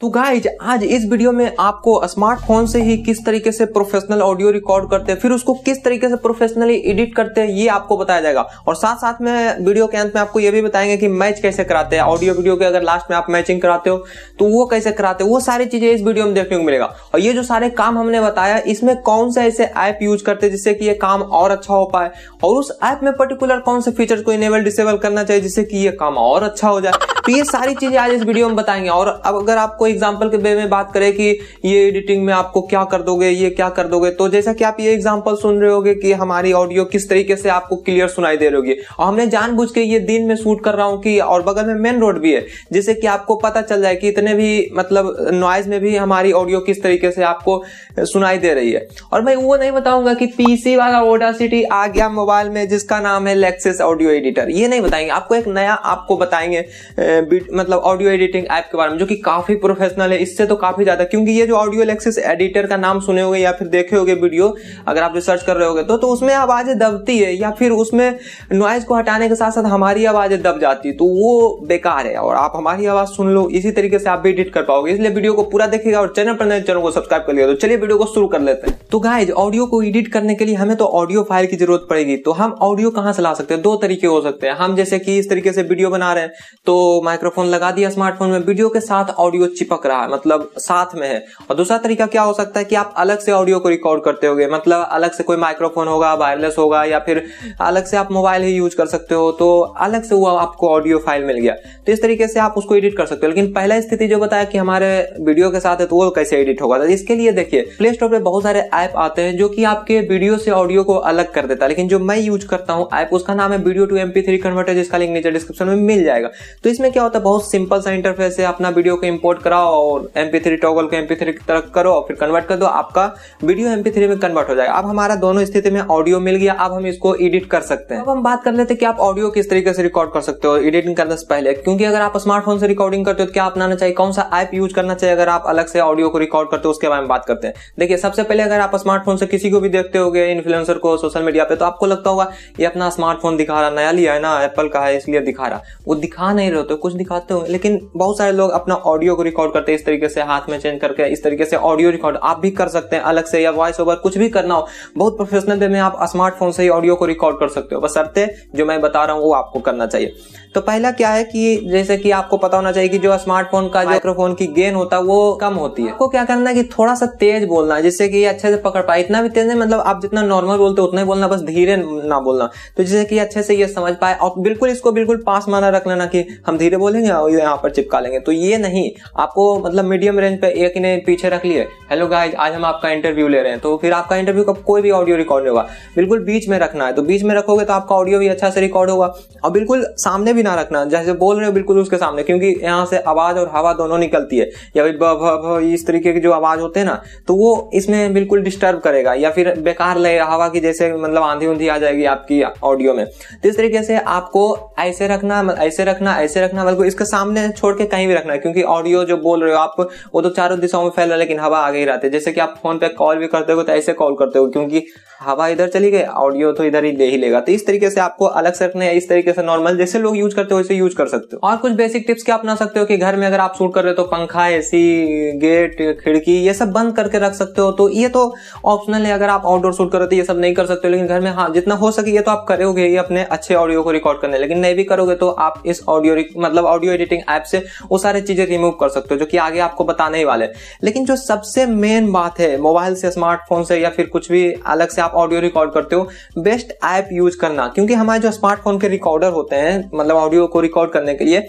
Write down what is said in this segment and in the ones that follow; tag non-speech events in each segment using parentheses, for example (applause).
तो गाइज आज इस वीडियो में आपको स्मार्टफोन से ही किस तरीके से प्रोफेशनल ऑडियो रिकॉर्ड करते हैं फिर उसको किस तरीके से प्रोफेशनली एडिट करते हैं ये आपको बताया जाएगा और साथ साथ में वीडियो के अंत में आपको ये भी बताएंगे कि मैच कैसे कराते हैं ऑडियो वीडियो के अगर लास्ट में आप मैचिंग कराते हो तो वो कैसे कराते हो वो सारी चीजें इस वीडियो में देखने को मिलेगा और ये जो सारे काम हमने बताया इसमें कौन सा ऐसे ऐप यूज करते हैं जिससे कि ये काम और अच्छा हो पाए और उस ऐप में पर्टिकुलर कौन से फीचर को इनेबल डिसेबल करना चाहिए जिससे कि ये काम और अच्छा हो जाए तो ये सारी चीजें आज इस वीडियो में बताएंगे और अब अगर आपको कोई एग्जाम्पल के वे में बात करें कि ये एडिटिंग में आपको क्या कर दोगे ये क्या कर दोगे तो जैसा कि आप ये एग्जाम्पल सुन रहे होगे कि हमारी ऑडियो किस तरीके से आपको क्लियर सुनाई दे रही होगी और हमने जान के ये दिन में शूट कर रहा हूँ कि और बगल में मेन रोड भी है जिससे कि आपको पता चल जाए कि इतने भी मतलब नॉइज में भी हमारी ऑडियो किस तरीके से आपको सुनाई दे रही है और मैं वो नहीं बताऊंगा कि पीसी वाला ओडा सिटी आ गया मोबाइल में जिसका नाम है लेक्सेस ऑडियो एडिटर ये नहीं बताएंगे आपको एक नया आपको बताएंगे मतलब ऑडियो एडिटिंग ऐप के बारे में जो कि काफी प्रोफेशनल है इससे तो काफी ज्यादा क्योंकि ये जो ऑडियो लेक्सिस एडिटर का नाम सुने होगे या फिर देखे होगे वीडियो अगर आप रिसर्च कर रहे होगे तो, तो उसमें आवाजें दबती है या फिर उसमें नॉइज को हटाने के साथ साथ हमारी आवाजें दब जाती है तो वो बेकार है और आप हमारी आवाज सुन लो इसी तरीके से आप भी एडिट कर पाओगे इसलिए वीडियो को पूरा देखेगा और चैनल पर नए चैनल को सब्सक्राइब कर लिया तो चलिए वीडियो को शुरू कर लेते हैं तो गाइज ऑडियो को एडिट करने के लिए हमें तो ऑडियो फाइल की जरूरत पड़ेगी तो हम ऑडियो कहाँ से ला सकते हैं दो तरीके हो सकते हैं हम जैसे कि इस तरीके से वीडियो बना रहे हैं तो माइक्रोफोन लगा दिया स्मार्टफोन में वीडियो के साथ ऑडियो चिप चिपक रहा है मतलब साथ में है और दूसरा तरीका क्या हो सकता है कि आप अलग से ऑडियो को रिकॉर्ड करते हो मतलब अलग से कोई माइक्रोफोन होगा वायरलेस होगा या फिर अलग से आप मोबाइल ही यूज कर सकते हो तो अलग से वो आपको ऑडियो फाइल मिल गया तो इस तरीके से आप उसको एडिट कर सकते हो लेकिन पहला स्थिति जो बताया कि हमारे वीडियो के साथ है तो वो कैसे एडिट होगा तो इसके लिए देखिए प्ले स्टोर पर बहुत सारे ऐप आते हैं जो कि आपके वीडियो से ऑडियो को अलग कर देता है लेकिन जो मैं यूज करता हूँ ऐप उसका नाम है video to M three converter जिसका लिंक नीचे डिस्क्रिप्शन में मिल जाएगा तो इसमें क्या होता है बहुत सिंपल सा इंटरफेस है अपना वीडियो को इम्पोर्ट करा लगाओ और एम थ्री टॉगल को एम की तरफ करो और फिर कन्वर्ट कर दो आपका वीडियो एम में कन्वर्ट हो जाएगा अब हमारा दोनों स्थिति में ऑडियो मिल गया अब हम इसको एडिट कर सकते हैं अब हम बात कर लेते हैं कि आप ऑडियो किस तरीके से रिकॉर्ड कर सकते हो एडिटिंग करने से पहले क्योंकि अगर आप स्मार्टफोन से रिकॉर्डिंग करते हो तो क्या अपनाना चाहिए कौन सा ऐप यूज करना चाहिए अगर आप अलग से ऑडियो को रिकॉर्ड करते हो उसके बारे में बात करते हैं देखिए सबसे पहले अगर आप स्मार्टफोन से किसी को भी देखते हो इन्फ्लुएंसर को सोशल मीडिया पे तो आपको लगता होगा ये अपना स्मार्टफोन दिखा रहा नया लिया है ना एप्पल का है इसलिए दिखा रहा वो दिखा नहीं रहे तो कुछ दिखाते हो लेकिन बहुत सारे लोग अपना ऑडियो को रिकॉर्ड रिकॉर्ड करते हैं इस तरीके से हाथ में चेंज करके इस तरीके से ऑडियो रिकॉर्ड आप भी कर सकते हैं अलग से या वॉइस ओवर कुछ भी करना हो बहुत प्रोफेशनल वे में आप स्मार्टफोन से ही ऑडियो को रिकॉर्ड कर सकते हो बस अर्थे जो मैं बता रहा हूँ वो आपको करना चाहिए तो पहला क्या है कि जैसे कि आपको पता होना चाहिए कि जो स्मार्टफोन का माइक्रोफोन की गेन होता है वो कम होती है आपको क्या करना है कि थोड़ा सा तेज बोलना है जिससे कि अच्छे से पकड़ पाए इतना भी तेज नहीं मतलब आप जितना नॉर्मल बोलते हो उतना ही बोलना बस धीरे ना बोलना तो जिससे कि अच्छे से ये समझ पाए और बिल्कुल इसको बिल्कुल पास माना रख लेना कि हम धीरे बोलेंगे और यहाँ पर चिपका लेंगे तो ये नहीं आपको आपको मतलब मीडियम रेंज पे एक ने पीछे रख लिए हेलो गाइज आज हम आपका इंटरव्यू ले रहे हैं तो फिर आपका इंटरव्यू का कोई भी ऑडियो रिकॉर्ड नहीं होगा बिल्कुल बीच में रखना है तो बीच में रखोगे तो आपका ऑडियो भी अच्छा से रिकॉर्ड होगा और बिल्कुल सामने भी ना रखना जैसे बोल रहे हो बिल्कुल उसके सामने क्योंकि यहाँ से आवाज़ और हवा दोनों निकलती है या फिर इस तरीके के जो आवाज़ होते हैं ना तो वो इसमें बिल्कुल डिस्टर्ब करेगा या फिर बेकार लगेगा हवा की जैसे मतलब आंधी उंधी आ जाएगी आपकी ऑडियो में तो इस तरीके से आपको ऐसे रखना ऐसे रखना ऐसे रखना बल्कि इसके सामने छोड़ के कहीं भी रखना है क्योंकि ऑडियो जो बोल रहे हो आप वो तो चारों दिशाओं में फैल रहा है लेकिन हवा आगे ही रहती है जैसे कि आप फोन पे कॉल भी करते हो तो ऐसे कॉल करते हो क्योंकि हवा इधर चली गई ऑडियो तो इधर ही दे ही लेगा तो इस तरीके से आपको अलग से रखने इस तरीके से नॉर्मल जैसे लोग यूज करते हो वैसे यूज कर सकते हो और कुछ बेसिक टिप्स क्या अपना सकते हो कि घर में अगर आप शूट कर रहे हो तो पंखा एसी गेट खिड़की ये सब बंद करके रख सकते हो तो ये तो ऑप्शनल है अगर आप आउटडोर शूट कर रहे हो तो ये सब नहीं कर सकते हो लेकिन घर में हाँ जितना हो सके ये तो आप करोगे ही अपने अच्छे ऑडियो को रिकॉर्ड करने लेकिन नहीं भी करोगे तो आप इस ऑडियो मतलब ऑडियो एडिटिंग ऐप से वो सारी चीजें रिमूव कर सकते हो जो कि आगे आपको बताने ही वाले लेकिन जो सबसे मेन बात है मोबाइल से स्मार्टफोन से या फिर कुछ भी अलग से आप आप ऑडियो रिकॉर्ड करते हो बेस्ट ऐप यूज करना क्योंकि हमारे जो स्मार्टफोन के रिकॉर्डर होते हैं मतलब ऑडियो को रिकॉर्ड करने के लिए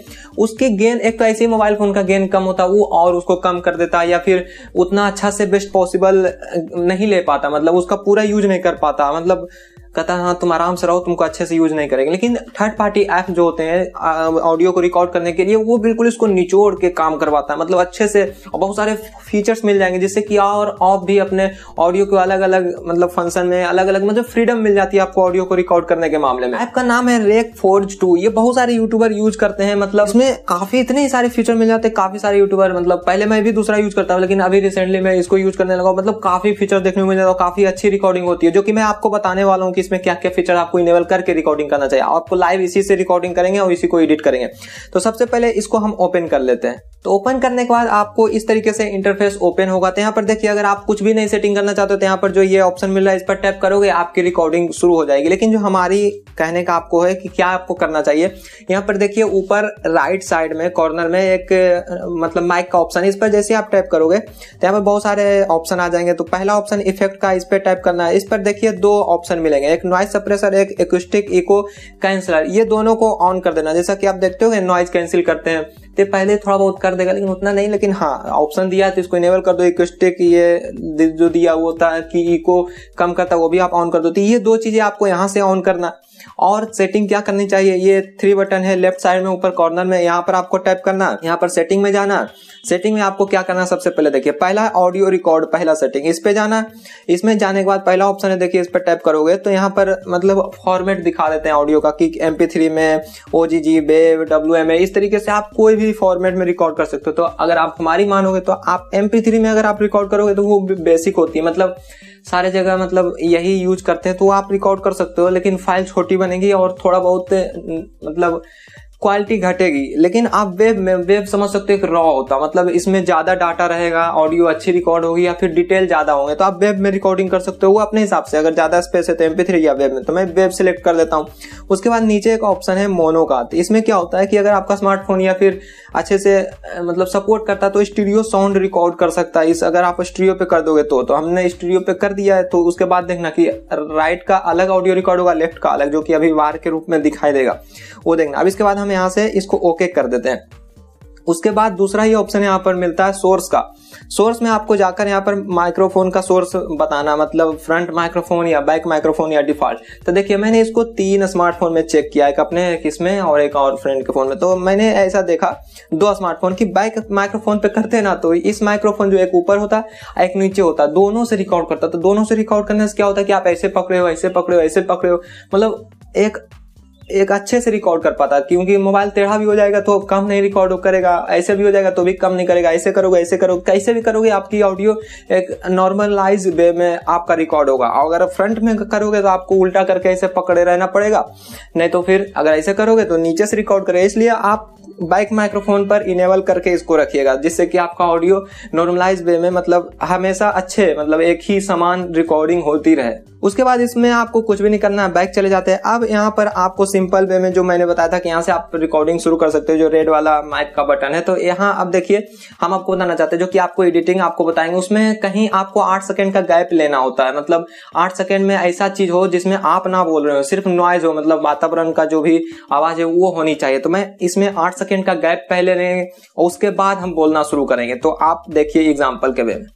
उसके गेन एक तो ऐसे ही मोबाइल फोन का गेन कम होता वो और उसको कम कर देता या फिर उतना अच्छा से बेस्ट पॉसिबल नहीं ले पाता मतलब उसका पूरा यूज नहीं कर पाता मतलब कहता है हाँ तुम आराम से रहो तुमको अच्छे से यूज नहीं करेंगे लेकिन थर्ड पार्टी ऐप जो होते हैं ऑडियो को रिकॉर्ड करने के लिए वो बिल्कुल इसको निचोड़ के काम करवाता है मतलब अच्छे से और बहुत सारे फीचर्स मिल जाएंगे जिससे कि और ऑफ भी अपने ऑडियो को अलग अलग मतलब फंक्शन में अलग अलग मतलब फ्रीडम मिल जाती है आपको ऑडियो को रिकॉर्ड करने के मामले में ऐप का नाम है रेक फोर्ज टू ये बहुत सारे यूट्यूबर यूज करते हैं मतलब इसमें काफी इतने सारे फीचर मिल जाते हैं काफी सारे यूट्यूबर मतलब पहले मैं भी दूसरा यूज करता हूँ लेकिन अभी रिसेंटली मैं इसको यूज करने लगा मतलब काफी फीचर देखने को मिल जाता है काफी अच्छी रिकॉर्डिंग होती है जो कि मैं आपको बताने वाला हूँ कि इसमें क्या क्या फीचर आपको इनेबल करके रिकॉर्डिंग करना चाहिए आपको लाइव इसी से रिकॉर्डिंग करेंगे और इसी को एडिट करेंगे तो सबसे पहले इसको हम ओपन कर लेते हैं तो ओपन करने के बाद आपको इस तरीके से इंटरफेस ओपन होगा तो यहाँ पर देखिए अगर आप कुछ भी नहीं सेटिंग करना चाहते तो यहाँ पर जो ये ऑप्शन मिल रहा है इस पर टैप करोगे आपकी रिकॉर्डिंग शुरू हो जाएगी लेकिन जो हमारी कहने का आपको है कि क्या आपको करना चाहिए यहाँ पर देखिए ऊपर राइट साइड में कॉर्नर में एक मतलब माइक का ऑप्शन है इस पर जैसे आप टाइप करोगे तो यहाँ पर बहुत सारे ऑप्शन आ जाएंगे तो पहला ऑप्शन इफेक्ट का इस पर टाइप करना है इस पर देखिए दो ऑप्शन मिलेंगे एक नॉइज सप्रेसर एक एकस्टिक इको कैंसलर ये दोनों को ऑन कर देना जैसा कि आप देखते हो नॉइज कैंसिल करते हैं तो पहले थोड़ा बहुत कर देगा लेकिन उतना नहीं लेकिन हाँ ऑप्शन दिया है तो इसको इनेबल कर दो इक्विस्टिक ये जो दिया हुआ था कि इको कम करता वो भी आप ऑन कर दो तो ये दो चीज़ें आपको यहाँ से ऑन करना और सेटिंग क्या करनी चाहिए ये थ्री बटन है लेफ्ट साइड में ऊपर कॉर्नर में यहाँ पर आपको टाइप करना यहाँ पर सेटिंग में जाना सेटिंग में आपको क्या करना सबसे पहले देखिए पहला ऑडियो रिकॉर्ड पहला सेटिंग इस पे जाना इसमें जाने के बाद पहला ऑप्शन है देखिए इस पर टाइप करोगे तो यहाँ पर मतलब फॉर्मेट दिखा देते हैं ऑडियो का कि एम में ओ जी जी बेव डब्ल्यू एम इस तरीके से आप कोई भी फॉर्मेट में रिकॉर्ड कर सकते हो तो अगर आप हमारी मानोगे तो आप एम में अगर आप रिकॉर्ड करोगे तो वो बेसिक होती है मतलब सारे जगह मतलब यही यूज करते हैं तो आप रिकॉर्ड कर सकते हो लेकिन फाइल छोटी रोटी बनेगी और थोड़ा बहुत मतलब क्वालिटी घटेगी लेकिन आप वेब में वेब समझ सकते हो एक रॉ होता मतलब इसमें ज़्यादा डाटा रहेगा ऑडियो अच्छी रिकॉर्ड होगी या फिर डिटेल ज़्यादा होंगे तो आप वेब में रिकॉर्डिंग कर सकते हो वो अपने हिसाब से अगर ज़्यादा स्पेस है तो एम थ्री या वेब में तो मैं वेब सेलेक्ट कर देता हूँ उसके बाद नीचे एक ऑप्शन है मोनो का तो इसमें क्या होता है कि अगर आपका स्मार्टफोन या फिर अच्छे से मतलब सपोर्ट करता है तो स्टूडियो साउंड रिकॉर्ड कर सकता है इस अगर आप स्टूडियो पे कर दोगे तो तो हमने स्टूडियो पे कर दिया है तो उसके बाद देखना कि राइट का अलग ऑडियो रिकॉर्ड होगा लेफ्ट का अलग जो कि अभी वार के रूप में दिखाई देगा वो देखना अब इसके बाद हम हम यहाँ से इसको ओके कर देते हैं उसके बाद दूसरा ही ऑप्शन यहाँ पर मिलता है सोर्स का सोर्स में आपको जाकर यहाँ पर माइक्रोफोन का सोर्स बताना मतलब फ्रंट माइक्रोफोन या बैक माइक्रोफोन या डिफॉल्ट तो देखिए मैंने इसको तीन स्मार्टफोन में चेक किया एक अपने किस में और एक और फ्रेंड के फोन में तो मैंने ऐसा देखा दो स्मार्टफोन की बैक माइक्रोफोन पे करते ना तो इस माइक्रोफोन जो एक ऊपर होता है एक नीचे होता है दोनों से रिकॉर्ड करता तो दोनों से रिकॉर्ड करने से क्या होता है कि आप ऐसे पकड़े हो ऐसे पकड़े हो ऐसे पकड़े हो मतलब एक एक अच्छे से रिकॉर्ड कर पाता क्योंकि मोबाइल टेढ़ा भी हो जाएगा तो कम नहीं रिकॉर्ड करेगा ऐसे भी हो जाएगा तो भी कम नहीं करेगा ऐसे करोगे ऐसे करोगे कैसे भी करोगे आपकी ऑडियो एक नॉर्मलाइज वे में आपका रिकॉर्ड होगा और अगर फ्रंट में करोगे तो आपको उल्टा करके ऐसे पकड़े रहना पड़ेगा नहीं तो फिर अगर ऐसे करोगे तो नीचे से रिकॉर्ड करेगा इसलिए आप बाइक माइक्रोफोन पर इनेबल करके इसको रखिएगा जिससे कि आपका ऑडियो नॉर्मलाइज वे में मतलब हमेशा अच्छे मतलब एक ही समान रिकॉर्डिंग होती रहे उसके बाद इसमें आपको कुछ भी नहीं करना है बैक चले जाते हैं अब यहाँ पर आपको सिंपल वे में जो मैंने बताया था कि यहाँ से आप रिकॉर्डिंग शुरू कर सकते हो जो रेड वाला माइक का बटन है तो यहाँ अब देखिए हम आपको बताना चाहते हैं जो कि आपको एडिटिंग आपको बताएंगे उसमें कहीं आपको आठ सेकेंड का गैप लेना होता है मतलब आठ सेकेंड में ऐसा चीज हो जिसमें आप ना बोल रहे हो सिर्फ नॉइज हो मतलब वातावरण का जो भी आवाज है वो होनी चाहिए तो मैं इसमें आठ सेकेंड का गैप पहले लेंगे और उसके बाद हम बोलना शुरू करेंगे तो आप देखिए एग्जाम्पल के वे में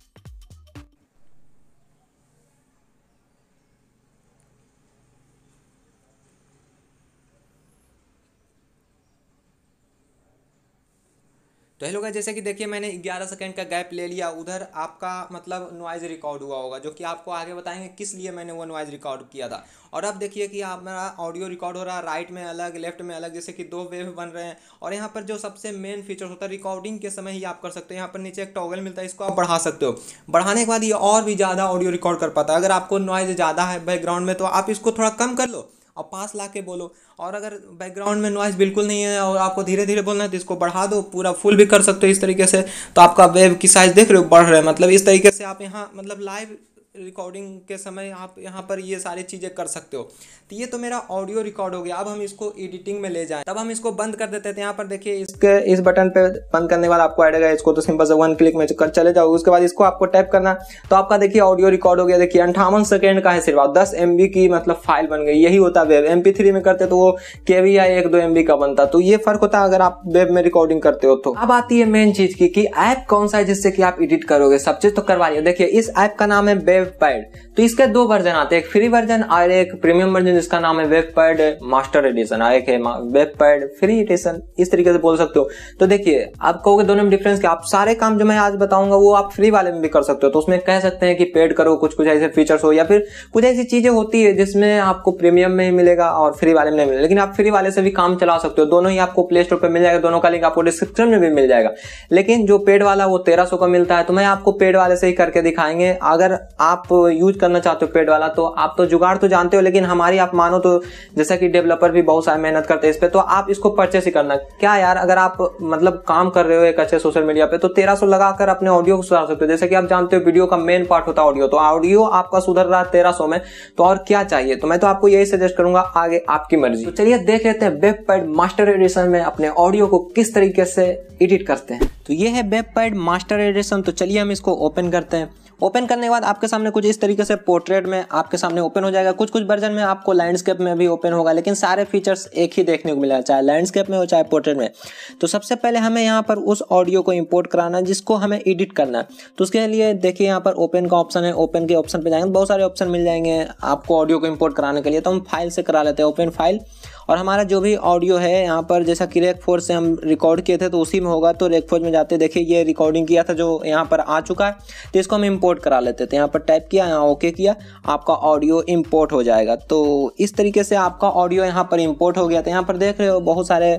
तो हेलो जैसे कि देखिए मैंने 11 सेकंड का गैप ले लिया उधर आपका मतलब नॉइज़ रिकॉर्ड हुआ होगा जो कि आपको आगे बताएंगे किस लिए मैंने वो नॉइज़ रिकॉर्ड किया था और अब देखिए कि मेरा ऑडियो रिकॉर्ड हो रहा है राइट में अलग लेफ्ट में अलग जैसे कि दो वेव बन रहे हैं और यहाँ पर जो सबसे मेन फीचर होता है रिकॉर्डिंग के समय ही आप कर सकते हो यहाँ पर नीचे एक टॉगल मिलता है इसको आप बढ़ा सकते हो बढ़ाने के बाद ये और भी ज़्यादा ऑडियो रिकॉर्ड कर पाता है अगर आपको नॉइज़ ज़्यादा है बैकग्राउंड में तो आप इसको थोड़ा कम कर लो और पाँच ला के बोलो और अगर बैकग्राउंड में नॉइज़ बिल्कुल नहीं है और आपको धीरे धीरे बोलना है तो इसको बढ़ा दो पूरा फुल भी कर सकते हो इस तरीके से तो आपका वेब की साइज़ देख रहे हो बढ़ रहा है मतलब इस तरीके से आप यहाँ मतलब लाइव रिकॉर्डिंग के समय आप यहाँ पर ये सारी चीज़ें कर सकते हो तो ये तो मेरा ऑडियो रिकॉर्ड हो गया अब हम इसको एडिटिंग में ले जाएं तब हम इसको बंद कर देते थे यहाँ पर देखिए इसके इस बटन पे बंद करने के बाद आपको आएगा इसको तो सिंपल से वन क्लिक में कर चले जाओ उसके बाद इसको आपको टाइप करना तो आपका देखिए ऑडियो रिकॉर्ड हो गया देखिए अंठावन सेकेंड का है सिर्फ आप दस एम की मतलब फाइल बन गई यही होता है वेब एम थ्री में करते तो वो के वी या एक दो एम का बनता तो ये फर्क होता है अगर आप वेब में रिकॉर्डिंग करते हो तो अब आती है मेन चीज की कि ऐप कौन सा है जिससे कि आप एडिट करोगे सब चीज तो करवा लिया देखिए इस ऐप का नाम है वेब वेब पैड तो इसके दो वर्जन आते हैं एक फ्री वर्जन और एक प्रीमियम वर्जन जिसका नाम है वेब पैड मास्टर एडिशन और एक है वेब पैड फ्री एडिशन इस तरीके से बोल सकते हो तो देखिए आप कहोगे दोनों में डिफरेंस क्या आप सारे काम जो मैं आज बताऊंगा वो आप फ्री वाले में भी कर सकते हो तो उसमें कह सकते हैं कि पेड करो कुछ कुछ ऐसे फीचर्स हो या फिर कुछ ऐसी चीजें होती है जिसमें आपको प्रीमियम में ही मिलेगा और फ्री वाले में नहीं मिलेगा लेकिन आप फ्री वाले से भी काम चला सकते हो दोनों ही आपको प्ले स्टोर पर मिल जाएगा दोनों का लिंक आपको डिस्क्रिप्शन में भी मिल जाएगा लेकिन जो पेड वाला वो तेरह का मिलता है तो मैं आपको पेड वाले से ही करके दिखाएंगे अगर आप आप यूज करना चाहते हो पेड वाला तो आप तो जुगाड़ तो जानते हो लेकिन हमारी आप मानो तो जैसा कि डेवलपर भी बहुत सारी मेहनत करते हैं इस पर तो आप इसको परचेस ही करना क्या यार अगर आप मतलब काम कर रहे हो एक अच्छे सोशल मीडिया पे तो तेरह सौ लगाकर अपने ऑडियो को सुधार सकते हो जैसे कि आप जानते हो वीडियो का मेन पार्ट होता है ऑडियो तो ऑडियो आपका सुधर रहा है तेरह सौ में तो और क्या चाहिए तो मैं तो आपको यही सजेस्ट करूंगा आगे आपकी मर्जी तो चलिए देख लेते हैं वेब पैड मास्टर एडिशन में अपने ऑडियो को किस तरीके से एडिट करते हैं तो ये है वेब पैड मास्टर एडिशन तो चलिए हम इसको ओपन करते हैं ओपन करने के बाद आपके सामने सामने कुछ इस तरीके से पोर्ट्रेट में आपके सामने ओपन हो जाएगा कुछ कुछ वर्जन में आपको लैंडस्केप में भी ओपन होगा लेकिन सारे फीचर्स एक ही देखने को मिला चाहे लैंडस्केप में हो चाहे पोर्ट्रेट में तो सबसे पहले हमें यहाँ पर उस ऑडियो को इम्पोर्ट कराना है जिसको हमें एडिट करना है तो उसके लिए देखिए यहाँ पर ओपन का ऑप्शन है ओपन के ऑप्शन पर जाएंगे बहुत सारे ऑप्शन मिल जाएंगे आपको ऑडियो को इम्पोर्ट कराने के लिए तो हम फाइल से करा लेते हैं ओपन फाइल और हमारा जो भी ऑडियो है यहाँ पर जैसा कि रेक फोर से हम रिकॉर्ड किए थे तो उसी में होगा तो रेक फोर में जाते देखिए ये रिकॉर्डिंग किया था जो यहाँ पर आ चुका है तो इसको हम इम्पोर्ट करा लेते थे यहाँ पर टाइप किया यहाँ ओके किया आपका ऑडियो इम्पोर्ट हो जाएगा तो इस तरीके से आपका ऑडियो यहाँ पर इम्पोर्ट हो गया था तो यहाँ पर देख रहे हो बहुत सारे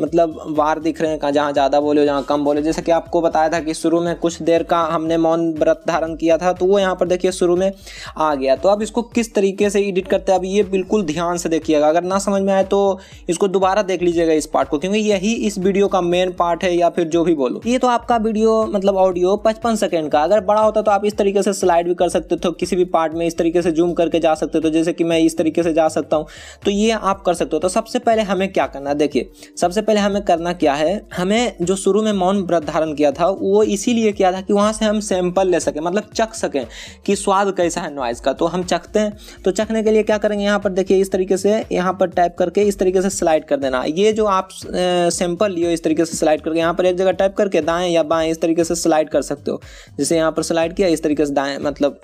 मतलब वार दिख रहे हैं कहाँ जहाँ ज़्यादा बोले जहाँ कम बोले जैसे कि आपको बताया था कि शुरू में कुछ देर का हमने मौन व्रत धारण किया था तो वो यहाँ पर देखिए शुरू में आ गया तो अब इसको किस तरीके से एडिट करते हैं अब ये बिल्कुल ध्यान से देखिएगा अगर ना समझ में आए है तो इसको दोबारा देख लीजिएगा इस पार्ट को क्योंकि यही इस वीडियो का मेन पार्ट है या फिर जो भी बोलो ये तो आपका वीडियो मतलब ऑडियो पचपन सेकेंड का अगर बड़ा होता तो आप इस तरीके से स्लाइड भी कर सकते थे किसी भी पार्ट में इस तरीके से जूम करके जा सकते थे जैसे कि मैं इस तरीके से जा सकता हूँ तो ये आप कर सकते हो तो सबसे पहले हमें क्या करना देखिए सबसे पहले हमें करना क्या है हमें जो शुरू में मौन व्रत धारण किया था वो इसीलिए किया था कि वहाँ से हम सैंपल ले सकें मतलब चख सकें कि स्वाद कैसा है नॉइज़ का तो हम चखते हैं तो चखने के लिए क्या करेंगे यहाँ पर देखिए इस तरीके से यहाँ पर टाइप कर करके इस तरीके से स्लाइड कर देना ये जो आप सैंपल लियो इस तरीके से स्लाइड करके यहाँ पर एक जगह टाइप करके दाएं या बाएं इस तरीके से स्लाइड कर सकते हो जैसे यहाँ पर स्लाइड किया इस तरीके से दाएं मतलब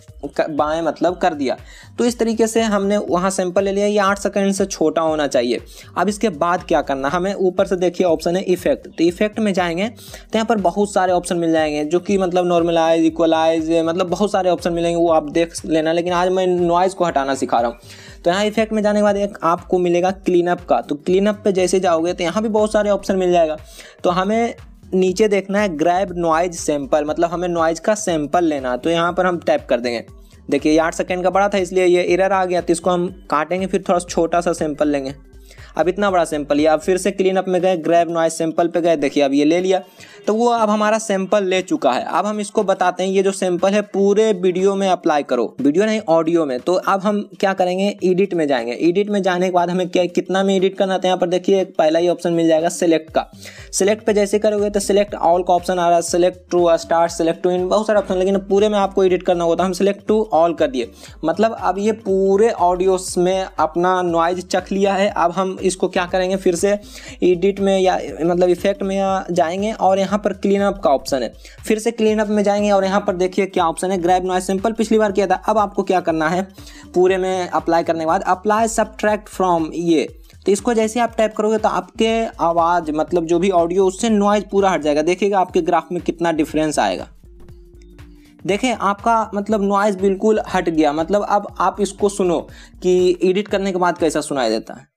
बाएं मतलब कर दिया तो इस तरीके से हमने वहाँ सैंपल ले लिया ये आठ सेकेंड से छोटा होना चाहिए अब इसके बाद क्या करना हमें ऊपर से देखिए ऑप्शन है इफेक्ट तो इफेक्ट में जाएंगे तो यहाँ पर बहुत सारे ऑप्शन मिल जाएंगे जो कि मतलब नॉर्मलाइज इक्वलाइज मतलब बहुत सारे ऑप्शन मिलेंगे वो आप देख लेना लेकिन आज मैं नॉइज़ को हटाना सिखा रहा हूँ तो यहाँ इफेक्ट में जाने के बाद एक आपको मिलेगा क्लीनअप का तो क्लीनअप पे जैसे जाओगे तो यहाँ भी बहुत सारे ऑप्शन मिल जाएगा तो हमें नीचे देखना है ग्रैब नॉइज सैंपल मतलब हमें नॉइज का सैंपल लेना तो यहाँ पर हम टैप कर देंगे देखिए आठ सेकेंड का बड़ा था इसलिए ये एरर आ गया तो इसको हम काटेंगे फिर थोड़ा छोटा सा सैम्पल लेंगे अब इतना बड़ा सैंपल लिया अब फिर से क्लीन अप में गए ग्रैब नॉइज सैंपल पे गए देखिए अब ये ले लिया तो वो अब हमारा सैंपल ले चुका है अब हम इसको बताते हैं ये जो सैंपल है पूरे वीडियो में अप्लाई करो वीडियो नहीं ऑडियो में तो अब हम क्या करेंगे एडिट में जाएंगे एडिट में जाने के बाद हमें क्या कितना में एडिट करना था यहाँ पर देखिए पहला ही ऑप्शन मिल जाएगा सेलेक्ट का सेलेक्ट पे जैसे करोगे तो सेलेक्ट ऑल का ऑप्शन आ रहा है select two star select two इन बहुत सारे ऑप्शन लेकिन पूरे में आपको एडिट करना होता है तो हम सेलेक्ट टू ऑल कर दिए मतलब अब ये पूरे ऑडियोस में अपना नॉइज चख लिया है अब हम इसको क्या करेंगे फिर से एडिट में या मतलब इफेक्ट में जाएंगे और यहाँ पर क्लीन अप का ऑप्शन है फिर से क्लीन अप में जाएंगे और यहाँ पर देखिए क्या ऑप्शन है ग्रैब नॉइज सिंपल पिछली बार किया था अब आपको क्या करना है पूरे में अप्लाई करने के बाद अप्लाई सब्ट्रैक्ट फ्रॉम ये तो इसको जैसे आप टाइप करोगे तो आपके आवाज़ मतलब जो भी ऑडियो उससे नॉइज पूरा हट जाएगा देखिएगा आपके ग्राफ में कितना डिफरेंस आएगा देखें आपका मतलब नॉइज़ बिल्कुल हट गया मतलब अब आप इसको सुनो कि एडिट करने के बाद कैसा सुनाई देता है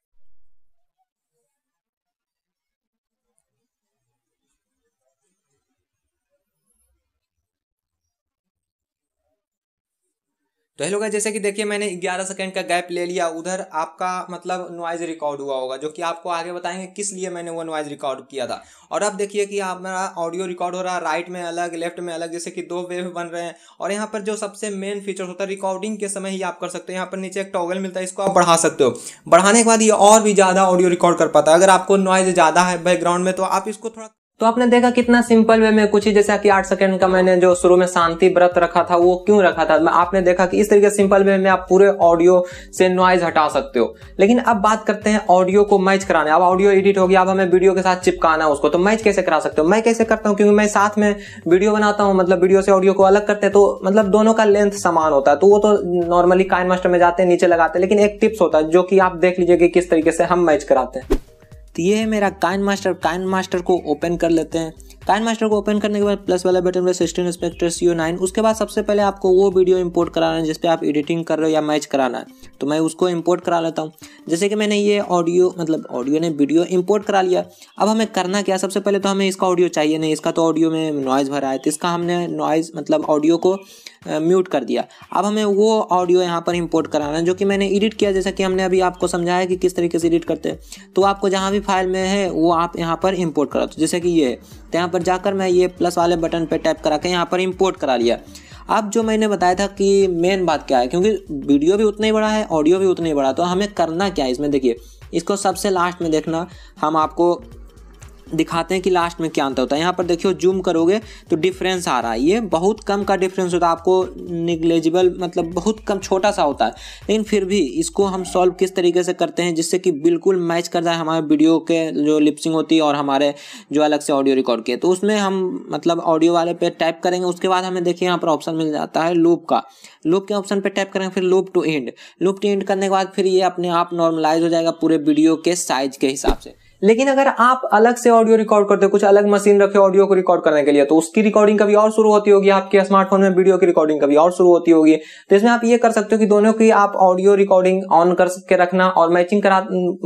तो हेलो गाइस जैसे कि देखिए मैंने 11 सेकंड का गैप ले लिया उधर आपका मतलब नॉइज रिकॉर्ड हुआ होगा जो कि आपको आगे बताएंगे किस लिए मैंने वो नॉइज रिकॉर्ड किया था और अब देखिए कि आप मेरा ऑडियो रिकॉर्ड हो रहा है राइट में अलग लेफ्ट में अलग जैसे कि दो वेव बन रहे हैं और यहाँ पर जो सबसे मेन फीचर होता है रिकॉर्डिंग के समय ही आप कर सकते हो यहाँ पर नीचे एक टॉगल मिलता है इसको आप बढ़ा सकते हो बढ़ाने के बाद ये और भी ज़्यादा ऑडियो रिकॉर्ड कर पाता है अगर आपको नॉइज ज़्यादा है बैकग्राउंड में तो आप इसको थोड़ा तो आपने देखा कितना सिंपल वे में कुछ ही जैसा कि आठ सेकंड का मैंने जो शुरू में शांति व्रत रखा था वो क्यों रखा था आपने देखा कि इस तरीके से सिंपल वे में आप पूरे ऑडियो से नॉइज हटा सकते हो लेकिन अब बात करते हैं ऑडियो को मैच कराने अब ऑडियो एडिट हो गया अब हमें वीडियो के साथ चिपकाना है उसको तो मैच कैसे करा सकते हो मैं कैसे करता हूँ क्योंकि मैं साथ में वीडियो बनाता हूँ मतलब वीडियो से ऑडियो को अलग करते हैं तो मतलब दोनों का लेंथ समान होता है तो वो तो नॉर्मली काइन मास्टर में जाते हैं नीचे लगाते हैं लेकिन एक टिप्स होता है जो कि आप देख लीजिए कि किस तरीके से हम मैच कराते हैं तो ये है मेरा काइन मास्टर काइन मास्टर को ओपन कर लेते हैं काइन मास्टर को ओपन करने के बाद प्लस वाला बटन पर सिस्टम इंस्पेक्टर सी नाइन उसके बाद सबसे पहले आपको वो वीडियो इंपोर्ट कराना है जिसपे आप एडिटिंग कर रहे हो या मैच कराना है तो मैं उसको इंपोर्ट करा लेता हूँ जैसे कि मैंने ये ऑडियो मतलब ऑडियो ने वीडियो इंपोर्ट करा लिया अब हमें करना क्या सबसे पहले तो हमें इसका ऑडियो चाहिए नहीं इसका तो ऑडियो में नॉइज़ भरा है तो इसका हमने नॉइज़ मतलब ऑडियो को म्यूट कर दिया अब हमें वो ऑडियो यहाँ पर इम्पोर्ट कराना है जो कि मैंने एडिट किया जैसा कि हमने अभी आपको समझाया कि किस तरीके से एडिट करते हैं तो आपको जहाँ भी फाइल में है वो आप यहाँ पर इम्पोर्ट करा दो जैसे कि ये है तो यहाँ पर जाकर मैं ये प्लस वाले बटन पर टैप करा के यहाँ पर इम्पोर्ट करा लिया अब जो मैंने बताया था कि मेन बात क्या है क्योंकि वीडियो भी उतना ही बड़ा है ऑडियो भी उतना ही बड़ा तो हमें करना क्या है इसमें देखिए इसको सबसे लास्ट में देखना हम आपको दिखाते हैं कि लास्ट में क्या अंतर होता है यहाँ पर देखियो जूम करोगे तो डिफरेंस आ रहा है ये बहुत कम का डिफरेंस होता है आपको निग्लेजिबल मतलब बहुत कम छोटा सा होता है लेकिन फिर भी इसको हम सॉल्व किस तरीके से करते हैं जिससे कि बिल्कुल मैच कर जाए हमारे वीडियो के जो लिपसिंग होती है और हमारे जो अलग से ऑडियो रिकॉर्ड किए तो उसमें हम मतलब ऑडियो वाले पे टाइप करेंगे उसके बाद हमें देखिए यहाँ पर ऑप्शन मिल जाता है लूप का लूप के ऑप्शन पर टाइप करेंगे फिर loop to end loop to end करने के बाद फिर ये अपने आप नॉर्मलाइज हो जाएगा पूरे वीडियो के साइज के हिसाब से लेकिन अगर आप अलग से ऑडियो रिकॉर्ड करते हो कुछ अलग मशीन रखे ऑडियो को रिकॉर्ड करने के लिए तो उसकी रिकॉर्डिंग कभी और शुरू होती होगी आपके स्मार्टफोन में वीडियो की रिकॉर्डिंग कभी और शुरू होती होगी तो इसमें आप ये कर सकते हो कि दोनों की आप ऑडियो रिकॉर्डिंग ऑन कर रखना और मैचिंग करा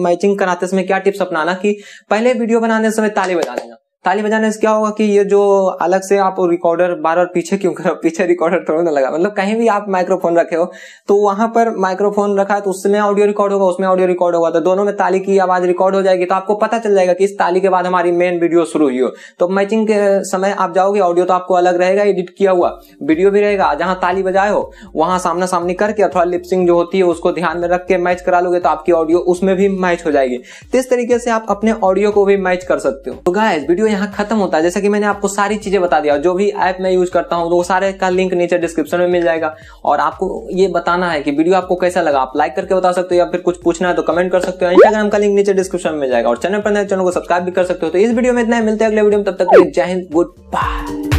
मैचिंग कराते समय क्या टिप्स अपनाना कि पहले वीडियो बनाने समय ताली बजा देना ताली बजाने से क्या होगा कि ये जो अलग से आप रिकॉर्डर बार बार पीछे क्यों करो (laughs) पीछे रिकॉर्डर थोड़ा ना लगा मतलब कहीं भी आप माइक्रोफोन रखे हो तो वहां पर माइक्रोफोन रखा है तो उसमें ऑडियो रिकॉर्ड होगा उसमें ऑडियो रिकॉर्ड होगा तो दोनों में ताली की आवाज रिकॉर्ड हो जाएगी तो आपको पता चल जाएगा कि इस ताली के बाद हमारी मेन वीडियो शुरू हुई हो तो मैचिंग के समय आप जाओगे ऑडियो तो आपको अलग रहेगा एडिट किया हुआ वीडियो भी रहेगा जहां ताली बजाए हो वहां सामना सामने करके अथवा लिपसिंग जो होती है उसको ध्यान में रख के मैच करा लोगे तो आपकी ऑडियो उसमें भी मैच हो जाएगी तो इस तरीके से आप अपने ऑडियो को भी मैच कर सकते हो तो गाय वीडियो यहाँ खत्म होता है जैसे कि मैंने आपको सारी चीज़ें बता दिया जो भी ऐप मैं यूज करता हूँ तो वो सारे का लिंक नीचे डिस्क्रिप्शन में मिल जाएगा और आपको ये बताना है कि वीडियो आपको कैसा लगा आप लाइक करके बता सकते हो या फिर कुछ पूछना है तो कमेंट कर सकते हो इंस्टाग्राम का लिंक नीचे डिस्क्रिप्शन में मिल जाएगा और चैनल पर नए चैनल को सब्सक्राइब भी कर सकते हो तो इस वीडियो में इतना मिलते हैं अगले वीडियो में तब तक जय हिंद गुड बाय